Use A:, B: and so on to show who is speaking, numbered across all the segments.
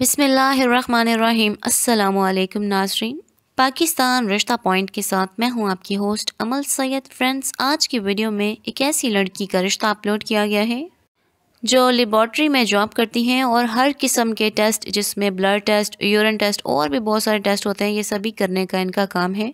A: बिसमीम् अल्लाम नाजरीन पाकिस्तान रिश्ता पॉइंट के साथ मैं हूं आपकी होस्ट अमल सैयद फ्रेंड्स आज की वीडियो में एक ऐसी लड़की का रिश्ता अपलोड किया गया है जो लेबॉर्ट्री में जॉब करती हैं और हर किस्म के टेस्ट जिसमें ब्लड टेस्ट यूरन टेस्ट और भी बहुत सारे टेस्ट होते हैं ये सभी करने का इनका काम है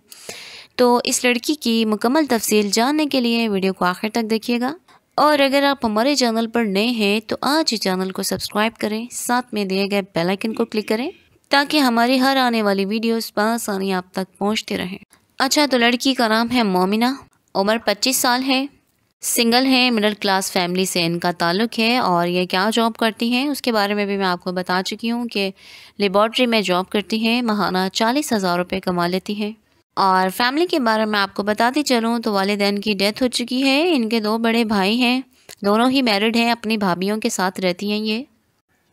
A: तो इस लड़की की मुकम्मल तफसील जानने के लिए वीडियो को आखिर तक देखिएगा और अगर आप हमारे चैनल पर नए हैं तो आज ही चैनल को सब्सक्राइब करें साथ में दिए गए बेल आइकन को क्लिक करें ताकि हमारी हर आने वाली वीडियोस आसानी आप तक पहुंचते रहें अच्छा तो लड़की का नाम है मोमिना उम्र 25 साल है सिंगल है मिडिल क्लास फैमिली से इनका ताल्लुक़ है और ये क्या जॉब करती हैं उसके बारे में भी मैं आपको बता चुकी हूँ कि लेबॉर्ट्री में जॉब करती हैं महाना चालीस हज़ार रुपये कमा लेती हैं और फैमिली के बारे में आपको बताती चलूँ तो वालदेन की डेथ हो चुकी है इनके दो बड़े भाई हैं दोनों ही मैरिड हैं अपनी भाभीियों के साथ रहती हैं ये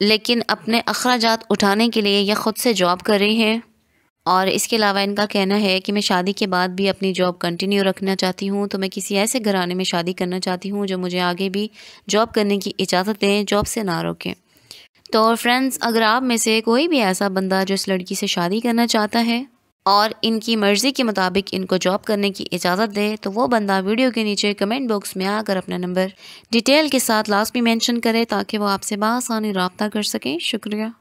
A: लेकिन अपने अखराज उठाने के लिए यह ख़ुद से जॉब कर रही हैं और इसके अलावा इनका कहना है कि मैं शादी के बाद भी अपनी जॉब कंटिन्यू रखना चाहती हूँ तो मैं किसी ऐसे घराने में शादी करना चाहती हूँ जो मुझे आगे भी जॉब करने की इजाज़त दें जॉब से ना रोकें तो फ्रेंड्स अगर आप में से कोई भी ऐसा बंदा जो इस लड़की से शादी करना चाहता है और इनकी मर्ज़ी के मुताबिक इनको जॉब करने की इजाज़त दे तो वो बंदा वीडियो के नीचे कमेंट बॉक्स में आकर अपना नंबर डिटेल के साथ लास्ट भी मेंशन करे ताकि वो आपसे बसानी रबता कर सकें शुक्रिया